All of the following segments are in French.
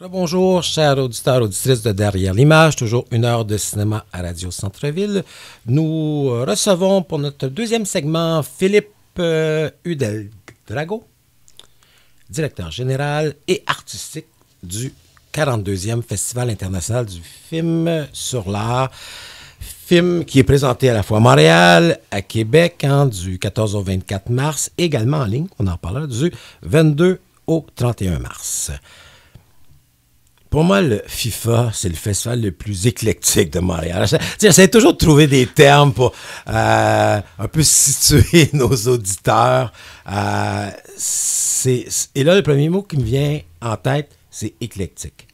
Bonjour, chers auditeurs, auditrices de Derrière l'image, toujours une heure de cinéma à Radio Centre-Ville. Nous euh, recevons pour notre deuxième segment Philippe euh, hudel Udel Drago, directeur général et artistique du 42e Festival international du film sur l'art. Film qui est présenté à la fois à Montréal, à Québec, hein, du 14 au 24 mars, également en ligne, on en parlera, du 22 au 31 mars. Pour moi, le FIFA, c'est le festival le plus éclectique de Montréal. J'essaie toujours de trouver des termes pour euh, un peu situer nos auditeurs. Euh, et là, le premier mot qui me vient en tête, c'est éclectique.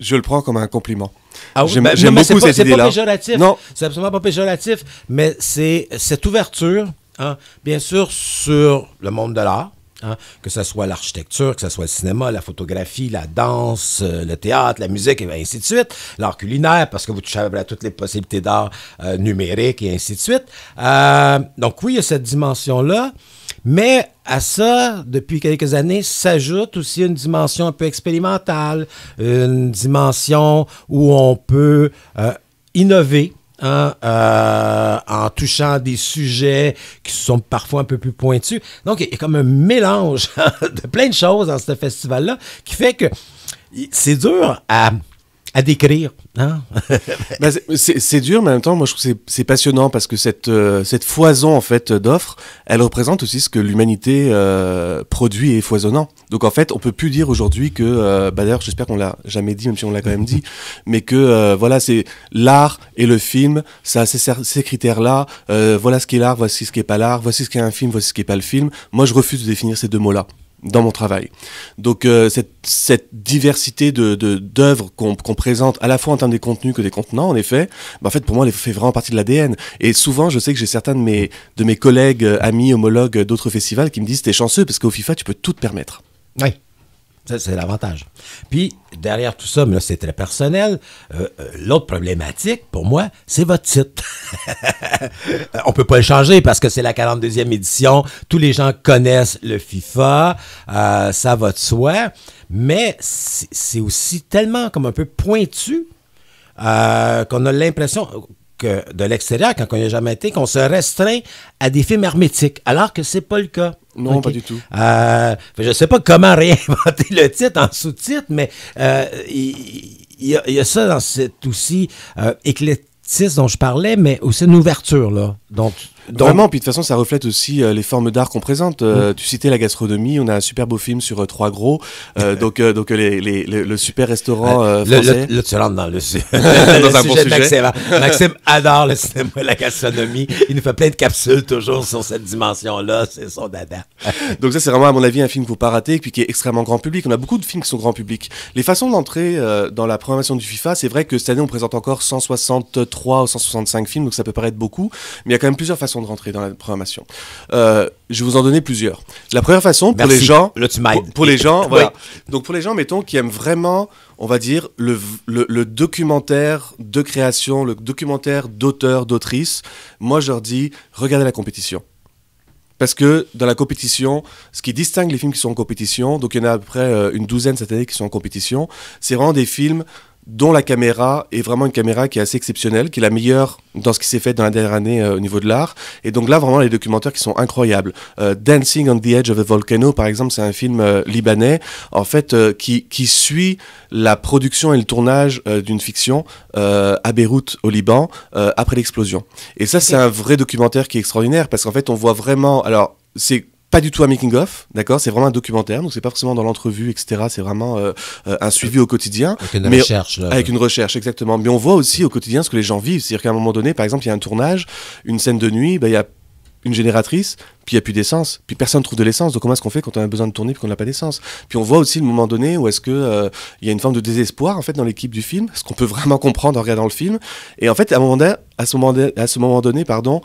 Je le prends comme un compliment. Ah oui, j'aime, ben, beaucoup cette idée-là. C'est péjoratif. Non. C'est absolument pas péjoratif, mais c'est cette ouverture, hein, bien sûr, sur le monde de l'art, Hein, que ce soit l'architecture, que ce soit le cinéma, la photographie, la danse, euh, le théâtre, la musique, et ainsi de suite. L'art culinaire, parce que vous touchez à toutes les possibilités d'art euh, numérique et ainsi de suite. Euh, donc oui, il y a cette dimension-là. Mais à ça, depuis quelques années, s'ajoute aussi une dimension un peu expérimentale, une dimension où on peut innover euh, en touchant des sujets qui sont parfois un peu plus pointus. Donc, il y a comme un mélange de plein de choses dans ce festival-là qui fait que c'est dur à à décrire. Hein bah, c'est dur, mais en même temps, moi je trouve c'est passionnant parce que cette, euh, cette foison en fait d'offres, elle représente aussi ce que l'humanité euh, produit et foisonnant. Donc en fait, on peut plus dire aujourd'hui que, euh, bah, d'ailleurs, j'espère qu'on l'a jamais dit, même si on l'a quand même dit, mais que voilà, c'est l'art et le film, ça a ces, critères-là. voilà ce qui est l'art, voici ce qui est pas l'art, voici ce qui est un film, voici ce qui est pas le film. Moi, je refuse de définir ces deux mots-là dans mon travail. Donc euh, cette, diversité de d'œuvres qu'on présente à la fois en termes des contenus que des contenants, en effet, bah, en fait pour moi elle fait vraiment partie de l'ADN. Et souvent je sais que j'ai certains de mes de mes collègues, euh, amis, homologues d'autres festivals qui me disent t'es chanceux parce qu'au FIFA tu peux tout te permettre c'est l'avantage. Puis, derrière tout ça, mais là, c'est très personnel, euh, euh, l'autre problématique, pour moi, c'est votre titre. On peut pas le changer parce que c'est la 42e édition. Tous les gens connaissent le FIFA. Euh, ça va de soi. Mais c'est aussi tellement comme un peu pointu qu'on a l'impression de l'extérieur, quand on n'y a jamais été, qu'on se restreint à des films hermétiques, alors que c'est pas le cas. Non, pas du tout. Euh, je sais pas comment réinventer le titre en sous-titre, mais euh, il, y a, ça dans cet aussi euh, dont je parlais, mais aussi une ouverture, là, donc Vraiment, puis de toute façon, ça reflète aussi euh, les formes d'art qu'on présente. Euh, tu citais la gastronomie, on a un super beau film sur euh, Trois Gros, donc, donc le super restaurant français. Le, le, le dans le, su... Maxime, adore le cinéma et la gastronomie. Il nous fait plein de capsules toujours sur cette dimension-là, c'est son dada. donc ça, c'est vraiment, à mon avis, un film qu'il ne faut pas rater, et puis qui est extrêmement grand public. On a beaucoup de films qui sont grand public. Les façons d'entrer dans la programmation du FIFA, c'est vrai que cette année, on présente encore 163 ou 165 films, donc ça peut paraître beaucoup, mais il y a quand même plusieurs façons de rentrer dans la programmation. Euh, je vais vous en donner plusieurs. La première façon, pour les gens... pour, les gens, voilà. Donc, pour les gens, mettons, qui aiment vraiment, on va dire, le, le documentaire de création, le documentaire d'auteur, d'autrice, moi, je leur dis, regardez la compétition. Parce que dans la compétition, ce qui distingue les films qui sont en compétition, donc il y en a à peu près euh, une douzaine cette année qui sont en compétition, c'est vraiment des films dont la caméra est vraiment une caméra qui est assez exceptionnelle, qui est la meilleure dans ce qui s'est fait dans la dernière année euh, au niveau de l'art. Et donc là, vraiment, les documentaires qui sont incroyables. Euh, Dancing on the Edge of a Volcano, par exemple, c'est un film euh, libanais, en fait, qui, qui, suit la production et le tournage d'une fiction à Beyrouth, au Liban, après l'explosion. Et ça, c'est un vrai documentaire qui est extraordinaire, parce qu'en fait, on voit vraiment... Alors, c'est pas du tout un making of, d'accord C'est vraiment un documentaire, donc c'est pas forcément dans l'entrevue, etc. C'est vraiment euh, euh, un suivi au quotidien, avec une recherche, avec une recherche exactement. Mais on voit aussi au quotidien ce que les gens vivent, c'est-à-dire qu'à un moment donné, par exemple, il y a un tournage, une scène de nuit, ben, il y a une génératrice, puis il n'y a plus d'essence, puis personne ne trouve de l'essence. Donc comment est-ce qu'on fait quand on a besoin de tourner puis qu'on n'a pas d'essence Puis on voit aussi le moment donné où est-ce que euh, il y a une forme de désespoir en fait dans l'équipe du film, ce qu'on peut vraiment comprendre en regardant le film. Et en fait à, moment à ce moment donné pardon,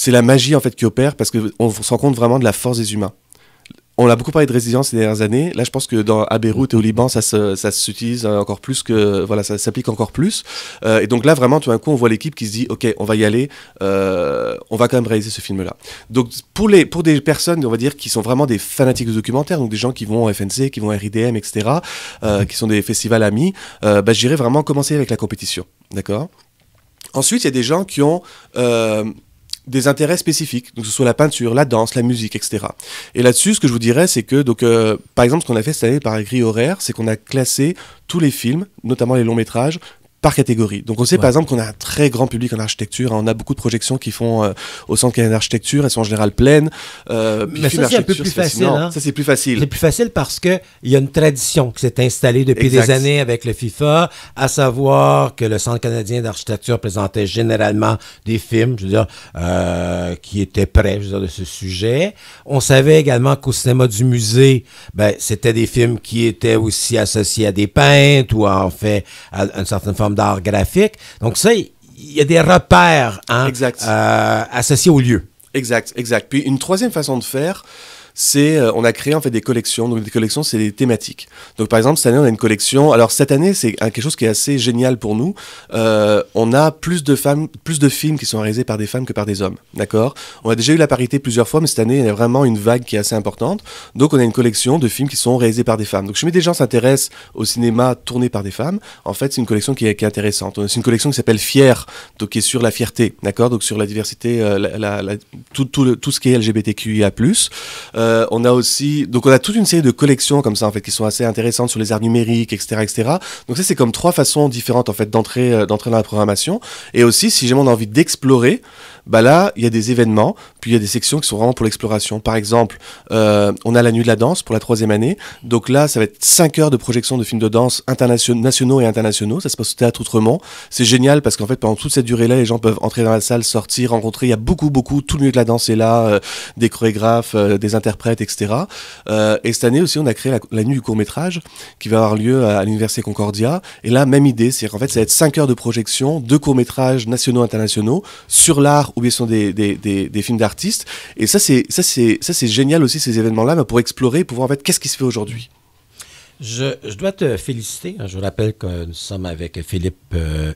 c'est la magie en fait qui opère parce qu'on se rend compte vraiment de la force des humains. On a beaucoup parlé de résilience ces dernières années. Là, je pense que dans, à Beyrouth et au Liban, ça, s'utilise encore plus que voilà, ça s'applique encore plus. Euh, et donc là, vraiment, tout d'un coup, on voit l'équipe qui se dit, ok, on va y aller, euh, on va quand même réaliser ce film-là. Donc pour les pour des personnes, on va dire, qui sont vraiment des fanatiques de documentaires, donc des gens qui vont au FNC, qui vont à RIDM, etc., euh, mhm. qui sont des festivals amis, bah, j'irais vraiment commencer avec la compétition, d'accord. Ensuite, il y a des gens qui ont des intérêts spécifiques, donc que ce soit la peinture, la danse, la musique, etc. Et là-dessus, ce que je vous dirais, c'est que, donc, euh, par exemple, ce qu'on a fait cette année par écrit horaire, c'est qu'on a classé tous les films, notamment les longs métrages, par catégorie. Donc on sait par exemple qu'on a un très grand public en architecture, hein. on a beaucoup de projections qui font euh, au centre canadien d'architecture, elles sont en général pleines. Euh, Mais ça c'est un peu plus facile. Hein. Ça c'est plus facile. C'est plus facile parce que il y a une tradition qui s'est installée depuis des années avec le FIFA, à savoir que le centre canadien d'architecture présentait généralement des films, je veux dire, euh, qui étaient prêts, je veux dire, de ce sujet. On savait également qu'au cinéma du musée, ben c'était des films qui étaient aussi associés à des peintres ou en fait à une certaine forme d'art graphique. Donc ça, il y a des repères hein, euh, associés au lieu. Exact, exact. Puis une troisième façon de faire, c'est euh, on a créé en fait des collections. Donc des collections, c'est des thématiques. Donc par exemple cette année on a une collection. Alors cette année c'est quelque chose qui est assez génial pour nous. Euh, on a plus de femmes, plus de films qui sont réalisés par des femmes que par des hommes. D'accord. On a déjà eu la parité plusieurs fois, mais cette année il y a vraiment une vague qui est assez importante. Donc on a une collection de films qui sont réalisés par des femmes. Donc je mets des gens s'intéressent au cinéma tourné par des femmes. En fait c'est une collection qui est, intéressante. C'est une collection qui s'appelle Fier, donc qui est sur la fierté. D'accord. Donc sur la diversité, euh, tout, tout, ce qui est LGBTQIA+. Euh, on a aussi, donc on a toute une série de collections comme ça en fait qui sont assez intéressantes sur les arts numériques, etc., etc. Donc ça c'est comme trois façons différentes en fait d'entrer euh, d'entrer dans la programmation. Et aussi si jamais on a envie d'explorer, bah là, il y a des événements, puis il y a des sections qui sont vraiment pour l'exploration. Par exemple, euh, on a la nuit de la danse pour la troisième année. Donc là, ça va être 5 heures de projection de films de danse nationaux et internationaux. Ça se passe au théâtre Outremont. C'est génial parce qu'en fait, pendant toute cette durée-là, les gens peuvent entrer dans la salle, sortir, rencontrer. Il y a beaucoup, beaucoup, tout le milieu de la danse est là, euh, des chorégraphes, euh, des interprètes, etc. et cette année aussi, on a créé la, nuit du court-métrage qui va avoir lieu à, l'Université Concordia. Et là, même idée, c'est qu'en fait, ça va être 5 heures de projection de courts-métrages nationaux, et internationaux sur l'art ou bien sont des, films d'artistes. Et ça, c'est ça, c'est ça, c'est génial aussi ces événements-là, pour explorer, pour voir en fait qu'est-ce qui se fait aujourd'hui. Je, dois te féliciter. Hein. Je rappelle que nous sommes avec Philippe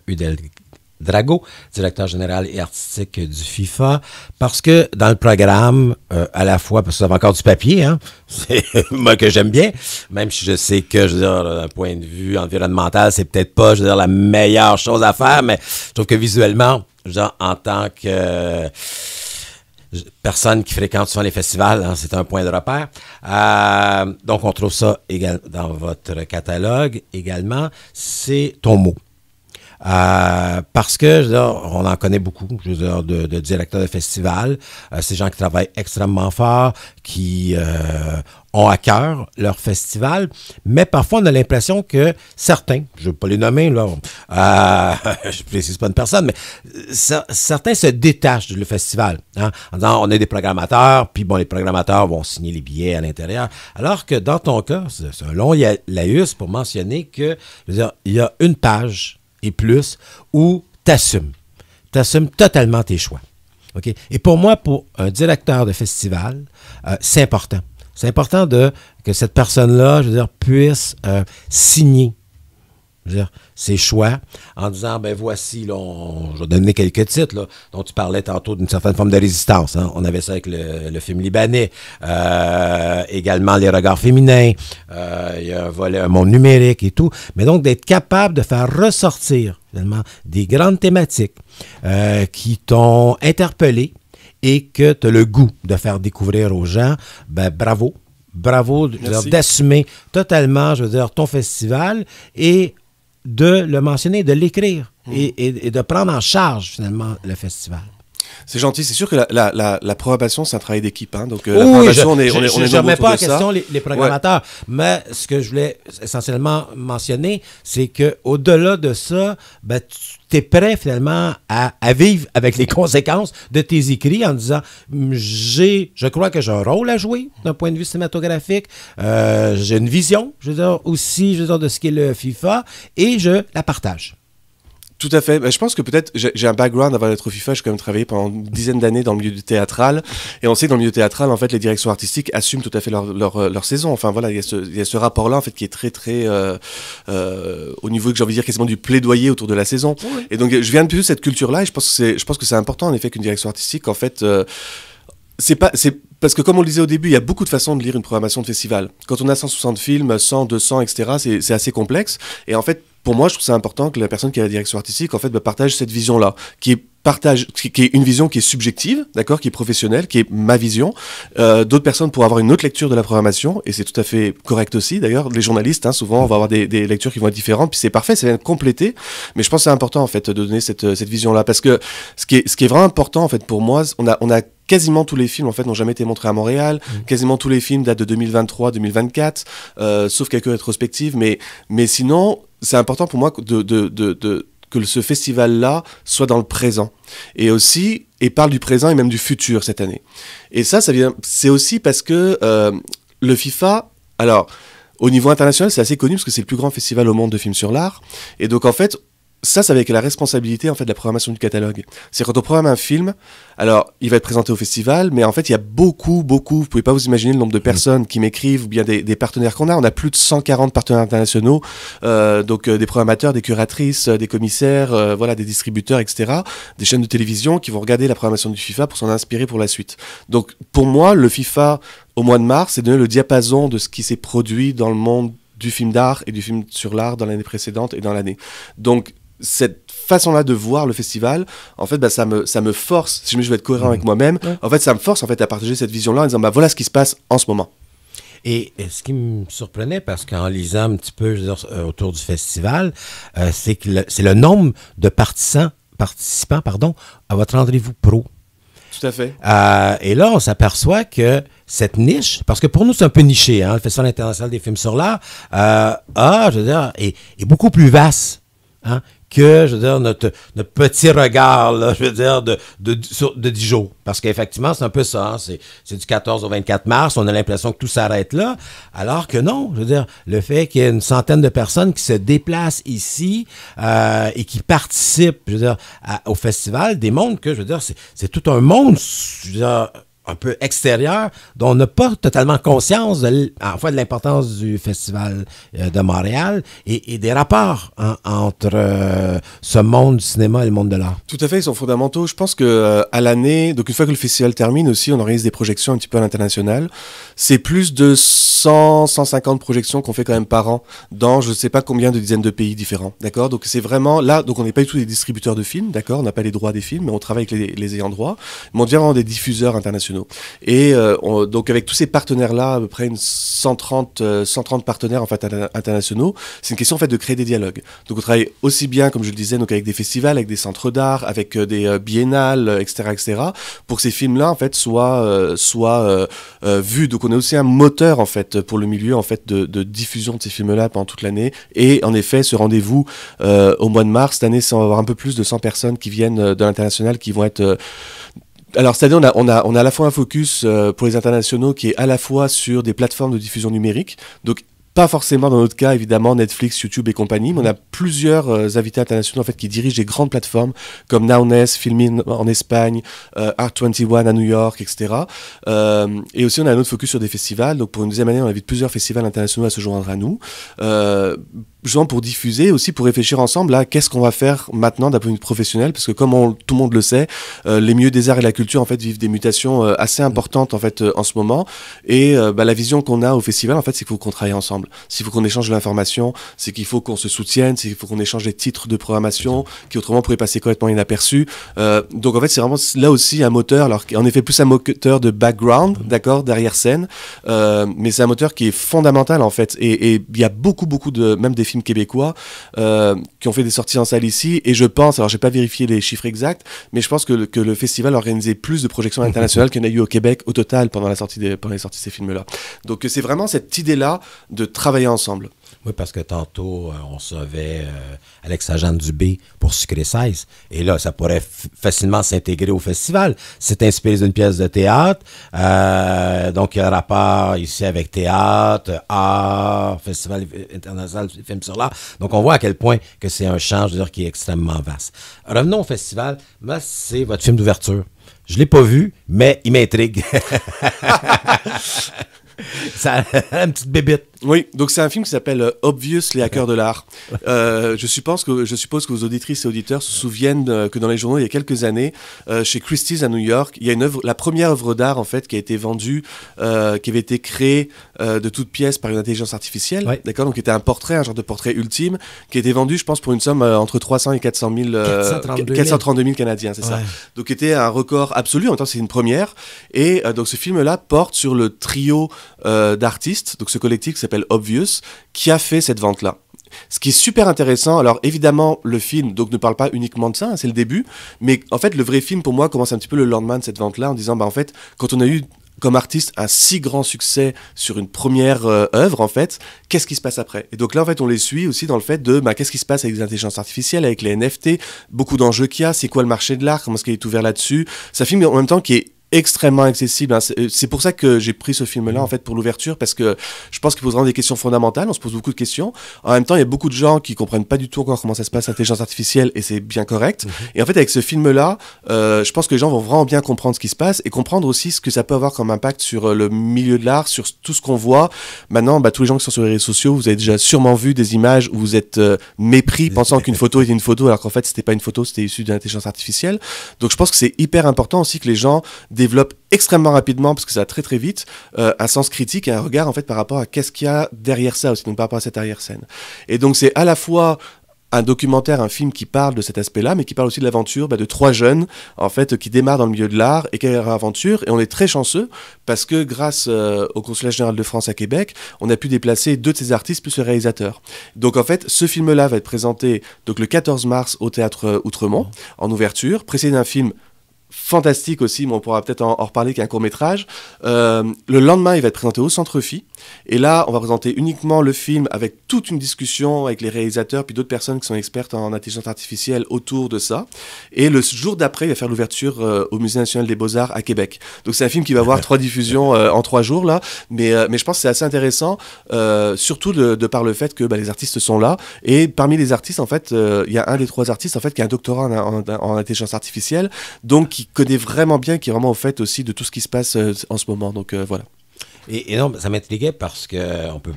Hudel euh, Drago, directeur général et artistique du FIFA, parce que dans le programme, euh, à la fois, parce que ça va encore du papier, hein, c'est moi que j'aime bien, même si je sais que, je veux dire, d'un point de vue environnemental, c'est peut-être pas, je dire, la meilleure chose à faire, mais je trouve que visuellement, genre, en tant que... Euh, personne qui fréquente souvent les festivals, hein, c'est un point de repère. Euh, donc, on trouve ça dans votre catalogue également. C'est ton mot. Euh, parce que, je veux dire, on en connaît beaucoup, je veux dire, de, directeurs de festivals, euh, ces gens qui travaillent extrêmement fort, qui euh, ont à cœur leur festival, mais parfois on a l'impression que certains, je ne veux pas les nommer, là, euh, je précise pas une personne, mais euh, certains se détachent du festival hein, en disant on est des programmateurs, puis bon, les programmateurs vont signer les billets à l'intérieur. Alors que dans ton cas, c'est un long laïus pour mentionner que, il y a une page et plus, ou t'assumes. T'assumes totalement tes choix. Et pour moi, pour un directeur de festival, euh, c'est important. C'est important de, que cette personne-là, je veux dire, puisse euh, signer dire, ses choix, en disant, ben voici, je vais donner quelques titres, dont tu parlais tantôt d'une certaine forme de résistance. Hein. On avait ça avec le, film libanais, euh, également les regards féminins, euh, il y a un volet, un monde numérique et tout, mais donc d'être capable de faire ressortir finalement des grandes thématiques euh, qui t'ont interpellé et que tu as le goût de faire découvrir aux gens, ben bravo, bravo d'assumer totalement, je veux dire, ton festival et de le mentionner, de l'écrire et, de prendre en charge finalement le festival. C'est gentil. C'est sûr que la, la, programmation, c'est un travail d'équipe. Hein. Donc, euh, la oui, on est, on est, je, on je remets pas en question les, programmateurs. Mais ce que je voulais essentiellement mentionner, c'est que au delà de ça, ben, tu es prêt finalement à, vivre avec les conséquences de tes écrits en disant j'ai, je crois que j'ai un rôle à jouer d'un point de vue cinématographique. Euh, j'ai une vision, je veux aussi, je veux de ce qu'est le FIFA et je la partage. Tout à fait. Bah, je pense que peut-être j'ai un background avant d'être au FIFA. J'ai quand même travaillé pendant une dizaine d'années dans le milieu du théâtral. Et on sait que dans le milieu théâtral, en fait, les directions artistiques assument tout à fait leur, leur, euh, leur saison. Enfin voilà, il y a ce, ce rapport-là en fait qui est très très euh, euh, au niveau que j'ai envie de dire quasiment du plaidoyer autour de la saison. Et donc je viens de plus cette culture-là. Et je pense que c'est je pense que c'est important en effet qu'une direction artistique en fait c'est pas c'est parce que comme on le disait au début, il y a beaucoup de façons de lire une programmation de festival. Quand on a 160 films, 100, 200, etc., c'est assez complexe. Et en fait, pour moi, je trouve ça important que la personne qui a la direction artistique, en fait, bah, partage cette vision-là, qui partage, qui, est une vision qui est subjective, d'accord, qui est professionnelle, qui est ma vision. Euh, D'autres personnes pourraient avoir une autre lecture de la programmation, et c'est tout à fait correct aussi. D'ailleurs, les journalistes, hein, souvent, on va avoir des, des, lectures qui vont être différentes, puis c'est parfait, ça vient compléter. Mais je pense que c'est important en fait de donner cette, cette vision-là, parce que ce qui est, ce qui est vraiment important en fait pour moi, on a, on a quasiment tous les films en fait n'ont jamais été montrés à Montréal. Mmh. Quasiment tous les films datent de 2023-2024, euh, sauf quelques rétrospectives. Mais mais sinon, c'est important pour moi de, de, de, de que ce festival-là soit dans le présent. Et aussi, et parle du présent et même du futur cette année. Et ça, ça vient, c'est aussi parce que euh, le FIFA, alors, au niveau international, c'est assez connu parce que c'est le plus grand festival au monde de films sur l'art. Et donc, en fait, ça, ça avec la responsabilité en fait de la programmation du catalogue. C'est quand on programme un film, alors il va être présenté au festival, mais en fait il y a beaucoup, beaucoup. Vous pouvez pas vous imaginer le nombre de mmh. personnes qui m'écrivent, ou bien des, partenaires qu'on a. On a plus de 140 partenaires internationaux, euh, donc euh, des programmateurs, des curatrices, euh, des commissaires, euh, voilà, des distributeurs, etc. Des chaînes de télévision qui vont regarder la programmation du FIFA pour s'en inspirer pour la suite. Donc pour moi, le FIFA au mois de mars, c'est donner le diapason de ce qui s'est produit dans le monde du film d'art et du film sur l'art dans l'année précédente et dans l'année. Donc cette façon-là de voir le festival, en fait, bah, ça, me, ça me force, si je veux être cohérent mmh. avec moi-même, en fait, ça me force en fait, à partager cette vision-là en disant, bah, voilà ce qui se passe en ce moment. Et, ce qui me surprenait, parce qu'en lisant un petit peu euh, autour du festival, euh, c'est que c'est le nombre de participants, participants pardon, à votre rendez-vous pro. Tout à fait. Euh, et là, on s'aperçoit que cette niche, parce que pour nous, c'est un peu niché, hein, le Festival international des films sur l'art, est, beaucoup plus vaste. Hein, que, je veux dire, notre, notre petit regard, là, je veux dire, de, de, sur, de 10 jours. Parce qu'effectivement, c'est un peu ça. Hein. c'est du 14 au 24 mars. On a l'impression que tout s'arrête là. Alors que non, je veux dire, le fait qu'il y ait une centaine de personnes qui se déplacent ici euh, et qui participent, je veux dire, au festival démontre que, je veux dire, c'est tout un monde, je un peu extérieur, dont on n'a pas totalement conscience de, à la fois de l'importance du Festival euh, de Montréal et, des rapports hein, entre euh, ce monde du cinéma et le monde de l'art. Tout à fait, ils sont fondamentaux. Je pense que euh, à l'année, donc une fois que le festival termine aussi, on organise des projections un petit peu à l'international. C'est plus de 100, 150 projections qu'on fait quand même par an dans je ne sais pas combien de dizaines de pays différents. D'accord Donc c'est vraiment là, donc on n'est pas du tout des distributeurs de films, d'accord On n'a pas les droits des films, mais on travaille avec les, les ayants droit, mais on devient vraiment des diffuseurs internationaux et euh, donc avec tous ces partenaires-là, à peu près une 130, 130 euh, partenaires en fait, internationaux, c'est une question en fait, de créer des dialogues. Donc on travaille aussi bien, comme je le disais, donc, avec des festivals, avec des centres d'art, avec euh, des biennales, etc., etc., pour que ces films-là en fait, soient, vus. Donc on est aussi un moteur en fait, pour le milieu en fait, de, de diffusion de ces films-là pendant toute l'année. Et en effet, ce rendez-vous au mois de mars, cette année, on va avoir un peu plus de 100 personnes qui viennent de l'international, qui vont être alors, c'est-à-dire, on a, on, a, on a à la fois un focus euh, pour les internationaux qui est à la fois sur des plateformes de diffusion numérique. Donc, pas forcément dans notre cas, évidemment, Netflix, YouTube et compagnie, mais on a mm-hmm. plusieurs euh, invités internationaux en fait, qui dirigent des grandes plateformes comme Nowness, Filmin en Espagne, euh, Art21 à New York, etc. Euh, et aussi, on a un autre focus sur des festivals. Donc, pour une deuxième année, on invite plusieurs festivals internationaux à se joindre à nous. Euh, justement pour diffuser, aussi pour réfléchir ensemble à qu'est-ce qu'on va faire maintenant d'un point de vue professionnel, parce que comme tout le monde le sait, euh, les milieux des arts et la culture en fait vivent des mutations euh, assez mm. importantes en fait euh, en ce moment. Et bah, la vision qu'on a au festival en fait, c'est qu'il faut qu'on travaille ensemble, s'il faut qu'on échange l'information, c'est qu'il faut qu'on se soutienne, c'est qu'il faut qu'on échange des titres de programmation qui autrement pourraient passer complètement inaperçus. donc en fait, c'est vraiment là aussi un moteur, alors en effet plus un moteur de background, mm. d'accord, derrière scène, mais c'est un moteur qui est fondamental en fait. Et il y a beaucoup beaucoup de même des québécois euh, qui ont fait des sorties en salle ici. Et je pense, alors j'ai pas vérifié les chiffres exacts, mais je pense que le, que le festival organisait plus de projections mhm. internationales qu'il y en a eu au Québec au total pendant la sortie des, pendant les sorties de ces films-là. Donc c'est vraiment cette idée-là de travailler ensemble. Oui, parce que tantôt, euh, on savait euh, Alex Agent Dubé pour Sucré 16. Et là, ça pourrait facilement s'intégrer au festival. C'est inspiré d'une pièce de théâtre. Euh, donc, il y a un rapport ici avec théâtre, art, Festival international film sur l'art. Donc, on voit à quel point que c'est un champ, je qui est extrêmement vaste. Revenons au festival. Moi, c'est votre film d'ouverture. Je ne l'ai pas vu, mais il m'intrigue. ça a une petite bébite. Oui, donc c'est un film qui s'appelle euh, Obvious, les hackers de l'art. Euh, je, suppose que, je suppose que vos auditrices et auditeurs se souviennent que dans les journaux, il y a quelques années, euh, chez Christie's à New York, il y a une œuvre, la première œuvre d'art en fait qui a été vendue, qui avait été créée de toutes pièces par une intelligence artificielle, d'accord Donc qui était un portrait, un genre de portrait ultime, qui a été vendu, je pense, pour une somme entre 300 et 400 000, 432, 000. Canadiens, c'est ça. Donc qui était un record absolu, en même temps c'est une première. Et donc ce film-là porte sur le trio d'artistes, donc ce collectif qui s'appelle Obvious, qui a fait cette vente-là. Ce qui est super intéressant, alors évidemment, le film donc ne parle pas uniquement de ça, hein, c'est le début, mais en fait, le vrai film pour moi commence un petit peu le lendemain de cette vente-là en disant, bah en fait, quand on a eu comme artiste un si grand succès sur une première oeuvre œuvre, en fait, qu'est-ce qui se passe après Et donc là, en fait, on les suit aussi dans le fait de bah, qu'est-ce qui se passe avec les intelligences artificielles, avec les NFT, beaucoup d'enjeux qu'il y a, c'est quoi le marché de l'art, comment est-ce qu'il est ouvert là-dessus. Ça filme en même temps qui est extrêmement accessible. Hein. Euh, c'est pour ça que j'ai pris ce film-là, en fait, pour l'ouverture, parce que je pense qu'il posera des questions fondamentales. On se pose beaucoup de questions. En même temps, il y a beaucoup de gens qui comprennent pas du tout encore comment ça se passe, l'intelligence artificielle, et c'est bien correct. Mhm. Et en fait, avec ce film-là, euh, je pense que les gens vont vraiment bien comprendre ce qui se passe et comprendre aussi ce que ça peut avoir comme impact sur euh, le milieu de l'art, sur tout ce qu'on voit. Maintenant, bah, tous les gens qui sont sur les réseaux sociaux, vous avez déjà sûrement vu des images où vous êtes mépris pensant qu'une photo était une photo, alors qu'en fait, c'était pas une photo, c'était issu d'une intelligence artificielle. Donc, je pense que c'est hyper important aussi que les gens développe extrêmement rapidement, parce que ça va très très vite, euh, un sens critique et un regard en fait par rapport à qu'est-ce qu'il y a derrière ça aussi, donc par rapport à cette arrière-scène. Et donc c'est à la fois un documentaire, un film qui parle de cet aspect-là, mais qui parle aussi de l'aventure bah, de trois jeunes, en fait, qui démarrent dans le milieu de l'art et qui leur aventure. Et on est très chanceux parce que grâce euh, au Consulat général de France à Québec, on a pu déplacer deux de ces artistes plus le réalisateur. Donc, en fait, ce film-là va être présenté donc, le 14 mars au Théâtre euh, Outremont, mmh. en ouverture, précédé d'un film fantastique aussi, mais on pourra peut-être en, y reparler, un court métrage. Euh, le lendemain, il va être présenté au Centre Phi. Et là, on va présenter uniquement le film avec toute une discussion avec les réalisateurs, puis d'autres personnes qui sont expertes en intelligence artificielle autour de ça. Et le jour d'après, il va faire l'ouverture euh, au Musée national des beaux-arts à Québec. Donc c'est un film qui va avoir trois diffusions euh, en trois jours, là. Mais, mais je pense que c'est assez intéressant, surtout de, par le fait que bah, les artistes sont là. Et parmi les artistes, en fait, il y a un des trois artistes, en fait, qui a un doctorat en, en intelligence artificielle, donc qui connaît vraiment bien, qui est vraiment au fait aussi de tout ce qui se passe euh, en ce moment. Donc euh, voilà. Et, non, ça m'intriguait parce qu'on euh, peut,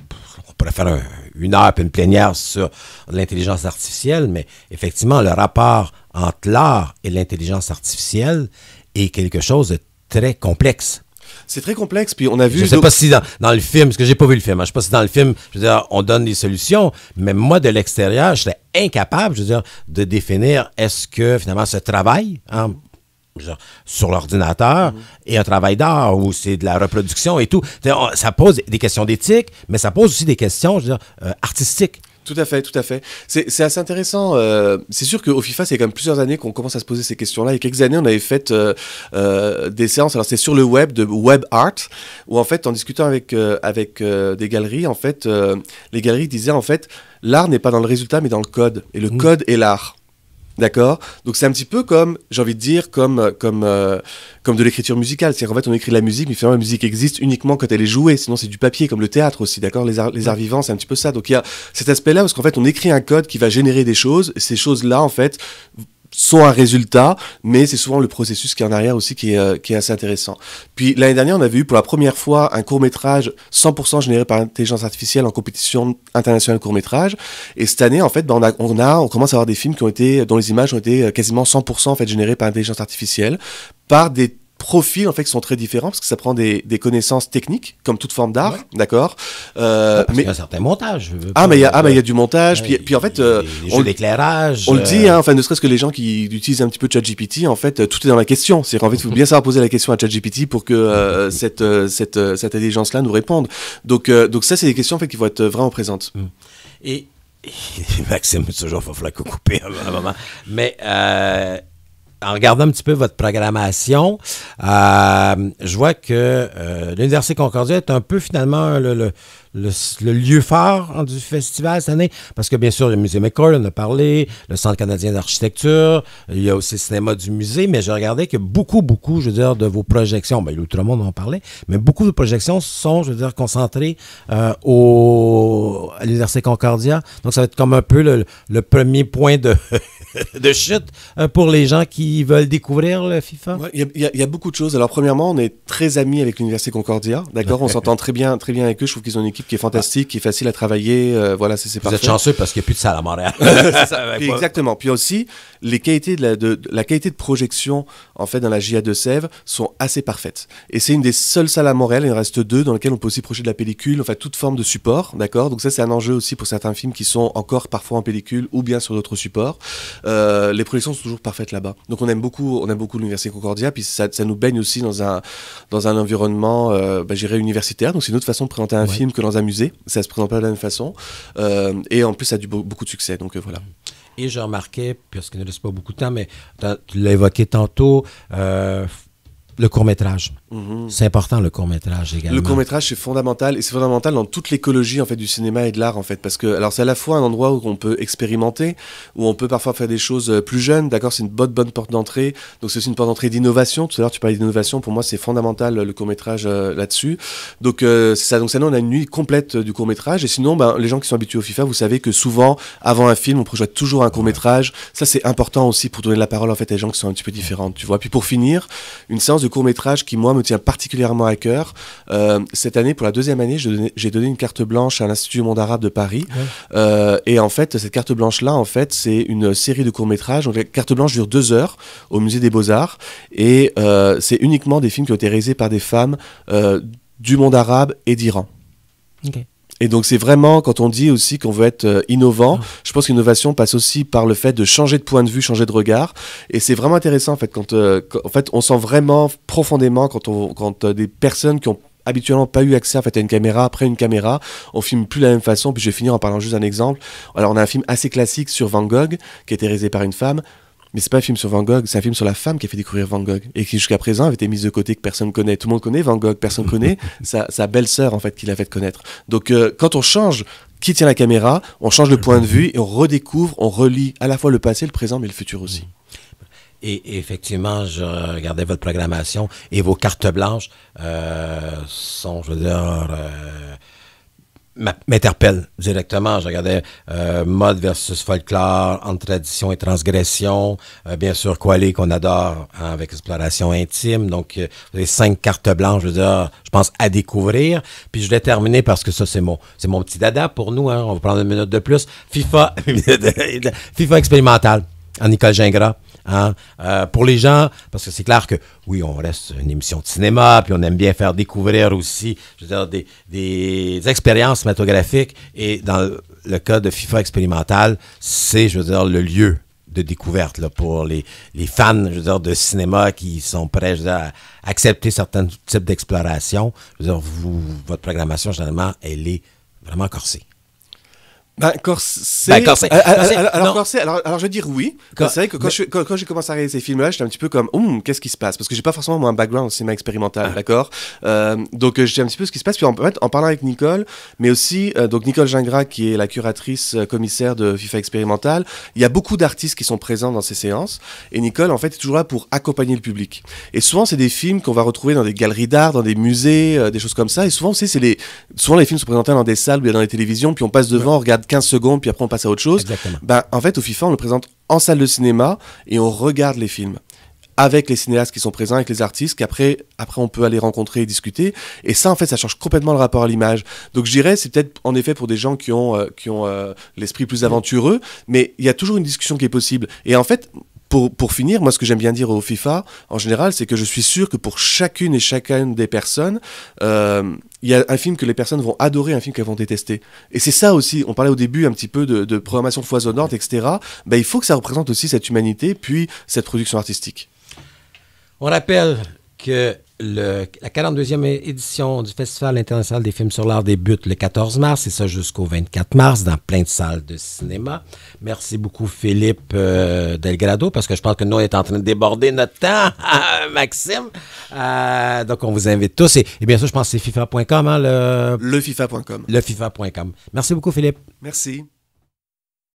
on pourrait faire une heure puis une plénière sur l'intelligence artificielle, mais effectivement, le rapport entre l'art et l'intelligence artificielle est quelque chose de très complexe. C'est très complexe, puis on a vu... Je sais pas si dans, le film, parce que j'ai pas vu le film, hein, je sais pas si dans le film, je veux dire, on donne des solutions, mais moi, de l'extérieur, je serais incapable, je veux dire, de définir est-ce que, finalement, ce travail, hein, sur l'ordinateur et un travail d'art où c'est de la reproduction et tout. Ça pose des questions d'éthique, mais ça pose aussi des questions euh, artistiques. Tout à fait, tout à fait. C'est assez intéressant. Euh, c'est sûr qu'au FIFA, c'est quand même plusieurs années qu'on commence à se poser ces questions-là. Il y a quelques années, on avait fait euh, des séances. Alors, c'est sur le web de Web Art, où en fait, en discutant avec, avec des galeries, en fait, les galeries disaient en fait, l'art n'est pas dans le résultat, mais dans le code. Et le mmh. code est l'art. D'accord Donc c'est un petit peu comme, j'ai envie de dire, comme, euh, comme, euh, comme de l'écriture musicale. C'est-à-dire qu'en fait, on écrit de la musique, mais finalement, la musique existe uniquement quand elle est jouée. Sinon, c'est du papier, comme le théâtre aussi, d'accord les arts, les arts vivants, c'est un petit peu ça. Donc il y a cet aspect-là, parce qu'en fait, on écrit un code qui va générer des choses. et Ces choses-là, en fait, sont un résultat, mais c'est souvent le processus qui est en arrière aussi euh, qui est, assez intéressant. Puis l'année dernière, on avait eu pour la première fois un court métrage 100% généré par intelligence artificielle en compétition internationale court métrage. Et cette année, en fait, ben, on, a, on, commence à avoir des films qui ont été, dont les images ont été euh, quasiment 100% en fait, générées par l'intelligence artificielle, par des profils en fait qui sont très différents parce que ça prend des, connaissances techniques comme toute forme d'art, d'accord. Euh, ah, mais il y a un certain montage. Ah mais il y a ah, il y a du montage. puis, puis en fait, euh, on l'éclairage. On le dit, euh. hein, enfin ne serait-ce que les gens qui utilisent un petit peu ChatGPT, en fait, tout est dans la question. C'est en fait, il faut bien savoir poser la question à ChatGPT pour que cette cette cette intelligence-là nous réponde. Donc donc ça, c'est des questions en fait qui vont être vraiment présentes. Mm. Et Maxime, toujours, il va falloir couper un Mais en regardant un petit peu votre programmation, euh, je vois que euh, l'Université Concordia est un peu finalement le, le, lieu phare hein, du festival cette année, parce que bien sûr, le musée McCall, on a parlé, le Centre canadien d'architecture, il y a aussi le cinéma du musée, mais j'ai regardé que beaucoup, beaucoup, je veux dire, de vos projections, ben, l'Outre-Monde en parlait, mais beaucoup de projections sont, je veux dire, concentrées euh, au, à l'Université Concordia. Donc, ça va être comme un peu le, premier point de, de chute euh, pour les gens qui veulent découvrir le FIFA. Il y, a beaucoup de choses. Alors, premièrement, on est très amis avec l'Université Concordia, d'accord On s'entend très bien, très bien avec eux. Je trouve qu'ils ont une équipe qui est fantastique, qui est facile à travailler. Euh, voilà, c'est parfait. Vous êtes chanceux parce qu'il n'y a plus de salle à Montréal. exactement. Puis aussi, les qualités de la, de, la qualité de projection, en fait, dans la GIA de Sèvres sont assez parfaites. Et c'est une des seules salles à Montréal, il en reste deux, dans lesquelles on peut aussi projeter de la pellicule, enfin, toute forme de support, d'accord Donc ça, c'est un enjeu aussi pour certains films qui sont encore parfois en pellicule ou bien sur d'autres supports. Euh, les projections sont toujours parfaites là-bas. Donc on aime beaucoup, on beaucoup l'Université Concordia, puis ça, nous baigne aussi dans un, dans un environnement, euh, bah, universitaire. Donc c'est une autre façon de présenter un film que dans amusé, ça se présente pas de la même façon. Euh, et en plus, ça a eu beaucoup de succès, donc euh, voilà. Et j'ai remarqué, qu'il ne laisse pas beaucoup de temps, mais tu l'as évoqué tantôt, euh, le court-métrage. Mhm. C'est important, le court-métrage également. Le court-métrage, c'est fondamental. Et c'est fondamental dans toute l'écologie, en fait, du cinéma et de l'art, en fait. Parce que, alors, c'est à la fois un endroit où on peut expérimenter, où on peut parfois faire des choses euh, plus jeunes. D'accord, c'est une bonne, bonne porte d'entrée. Donc, c'est aussi une porte d'entrée d'innovation. Tout à l'heure, tu parlais d'innovation. Pour moi, c'est fondamental, le court-métrage euh, là-dessus. Donc, euh, c'est ça. Donc, ça, on a une nuit complète du court-métrage. Et sinon, ben, les gens qui sont habitués au FIFA, vous savez que souvent, avant un film, on projette toujours un court-métrage. Ça, c'est important aussi pour donner la parole, en fait, à des gens qui sont un petit peu différents. Tu vois. Puis, pour finir, une séance de court métrage qui, moi, me tient particulièrement à cœur. Euh, cette année, pour la deuxième année, j'ai donné une carte blanche à l'Institut du Monde Arabe de Paris. Euh, et en fait, cette carte blanche-là, en fait, c'est une série de courts métrages. Donc, la carte blanche dure deux heures au Musée des Beaux-Arts. Et euh, c'est uniquement des films qui ont été réalisés par des femmes du monde arabe et d'Iran. Et donc c'est vraiment quand on dit aussi qu'on veut être euh, innovant, ah. je pense l'innovation passe aussi par le fait de changer de point de vue, changer de regard. Et c'est vraiment intéressant en fait quand, euh, en fait on sent vraiment profondément quand on quand euh, des personnes qui ont habituellement pas eu accès en fait à une caméra après une caméra on filme plus de la même façon puis je vais finir en parlant juste d'un exemple alors on a un film assez classique sur Van Gogh qui a été réalisé par une femme mais c'est pas un film sur Van Gogh, c'est un film sur la femme qui a fait découvrir Van Gogh et qui jusqu'à présent avait été mise de côté, que personne connaît. Tout le monde connaît Van Gogh, personne connaît sa, sa belle-sœur en fait qui l'a fait connaître. Donc euh, quand on change qui tient la caméra, on change le point de vue et on redécouvre, on relie à la fois le passé, le présent mais le futur aussi. Et, effectivement, je regardais votre programmation et vos cartes blanches euh, sont, je veux dire. Euh, m'interpelle directement. Je regardais euh, mode versus folklore, entre tradition et transgression. Euh, bien sûr, «Quali», qu'on adore hein, avec exploration intime. Donc, euh, les cinq cartes blanches, je veux je pense à découvrir. Puis je vais terminer parce que ça, c'est mon, c'est mon petit dada pour nous. Hein. On va prendre une minute de plus. FIFA, FIFA expérimentale en Nicole Gingras. Hein. Euh, pour les gens, parce que c'est clair que, oui, on reste une émission de cinéma, puis on aime bien faire découvrir aussi, je veux dire, des, des expériences cinématographiques. Et dans le cas de FIFA expérimental, c'est, je veux dire, le lieu de découverte là, pour les, les, fans je veux dire, de cinéma qui sont prêts à accepter certains types d'exploration. Votre programmation, généralement, elle est vraiment corsée. Ben, Alors, alors, je vais dire oui. C'est vrai que quand, j'ai quand, commencé à regarder ces films-là, j'étais un petit peu comme, hum, qu'est-ce qui se passe Parce que j'ai pas forcément moi, un background au cinéma expérimental, ah. d'accord euh, Donc, j'étais un petit peu ce qui se passe. Puis en, en parlant avec Nicole, mais aussi, donc Nicole Gingras, qui est la curatrice commissaire de FIFA expérimental, il y a beaucoup d'artistes qui sont présents dans ces séances. Et Nicole, en fait, est toujours là pour accompagner le public. Et souvent, c'est des films qu'on va retrouver dans des galeries d'art, dans des musées, des choses comme ça. Et souvent, c'est les, souvent les films sont présentés dans des salles ou dans les télévisions, puis on passe devant, on regarde 15 secondes, puis après on passe à autre chose. Ben, en fait, au FIFA, on le présente en salle de cinéma et on regarde les films avec les cinéastes qui sont présents, avec les artistes, qu'après après on peut aller rencontrer et discuter. Et ça, en fait, ça change complètement le rapport à l'image. Donc je dirais, c'est peut-être en effet pour des gens qui ont, euh, ont euh, l'esprit plus aventureux, mais il y a toujours une discussion qui est possible. Et en fait, pour, pour, finir, moi, ce que j'aime bien dire au FIFA, en général, c'est que je suis sûr que pour chacune et chacune des personnes, euh, il y a un film que les personnes vont adorer, un film qu'elles vont détester. Et c'est ça aussi, on parlait au début un petit peu de, de programmation foisonnante, etc. Ben, il faut que ça représente aussi cette humanité, puis cette production artistique. On rappelle que la 42e édition du Festival international des films sur l'art débute le 14 mars, et ça jusqu'au 24 mars, dans plein de salles de cinéma. Merci beaucoup, Philippe euh, Delgado parce que je pense que nous, on est en train de déborder notre temps, Maxime. Euh, donc, on vous invite tous. Et, bien sûr, je pense que c'est FIFA.com. Hein, le fifa.com Merci beaucoup, Philippe. Merci.